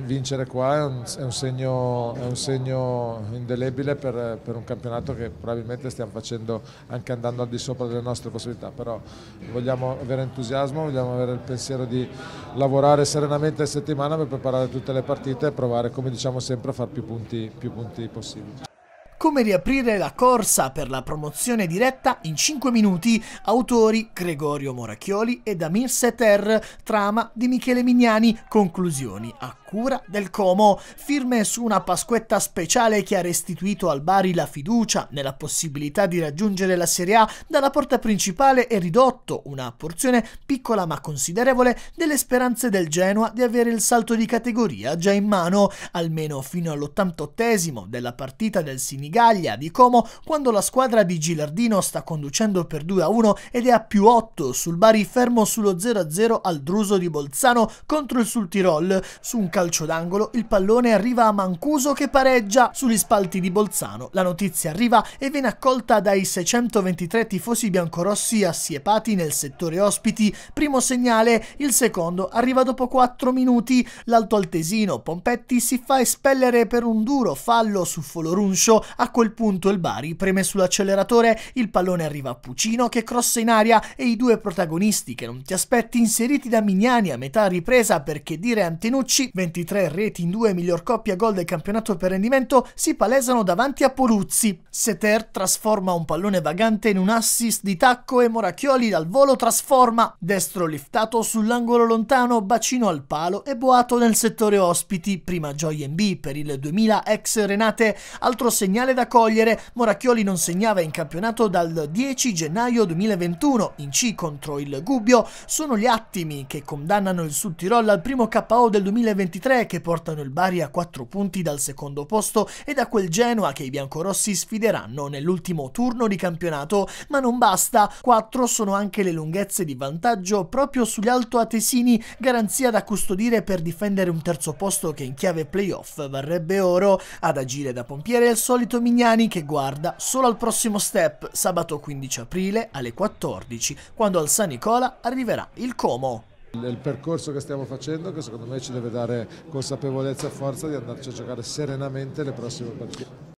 Vincere qua è un, è un, segno, è un segno, indelebile per, per, un campionato che probabilmente stiamo facendo anche andando al di sopra delle nostre possibilità, però vogliamo avere entusiasmo, vogliamo avere il pensiero di lavorare serenamente la settimana per preparare tutte le partite e provare, come diciamo sempre, a fare più punti, più punti possibili come riaprire la corsa per la promozione diretta in 5 minuti, autori Gregorio Moracchioli ed Amir Seter, trama di Michele Mignani, conclusioni a cura del Como, firme su una Pasquetta speciale che ha restituito al Bari la fiducia nella possibilità di raggiungere la Serie A dalla porta principale e ridotto una porzione piccola ma considerevole delle speranze del Genoa di avere il salto di categoria già in mano, almeno fino all'88 della partita del Sinigaglia di Como quando la squadra di Gilardino sta conducendo per 2 a 1 ed è a più 8 sul Bari fermo sullo 0 a 0 al Druso di Bolzano contro il Sul Tirol, su un campionato calcio d'angolo, il pallone arriva a Mancuso che pareggia sugli spalti di Bolzano. La notizia arriva e viene accolta dai 623 tifosi biancorossi assiepati nel settore ospiti. Primo segnale, il secondo arriva dopo 4 minuti. L'altoaltesino Pompetti si fa espellere per un duro fallo su Foloruncio. A quel punto il Bari preme sull'acceleratore, il pallone arriva a Pucino che crossa in aria e i due protagonisti che non ti aspetti inseriti da Mignani a metà ripresa perché dire Antenucci 20 23 reti in due miglior coppia gol del campionato per rendimento si palesano davanti a Poluzzi. Seter trasforma un pallone vagante in un assist di tacco e Moracchioli dal volo trasforma. Destro liftato sull'angolo lontano, bacino al palo e boato nel settore ospiti. Prima Joy B per il 2000 ex Renate. Altro segnale da cogliere, Moracchioli non segnava in campionato dal 10 gennaio 2021 in C contro il Gubbio. Sono gli attimi che condannano il Sud Tirol al primo KO del 2023 23 che portano il Bari a 4 punti dal secondo posto e da quel Genoa che i biancorossi sfideranno nell'ultimo turno di campionato, ma non basta, 4 sono anche le lunghezze di vantaggio proprio sugli altoatesini, garanzia da custodire per difendere un terzo posto che in chiave playoff varrebbe oro, ad agire da pompiere il solito Mignani che guarda solo al prossimo step, sabato 15 aprile alle 14, quando al San Nicola arriverà il Como. Il percorso che stiamo facendo, che secondo me ci deve dare consapevolezza e forza di andarci a giocare serenamente le prossime partite.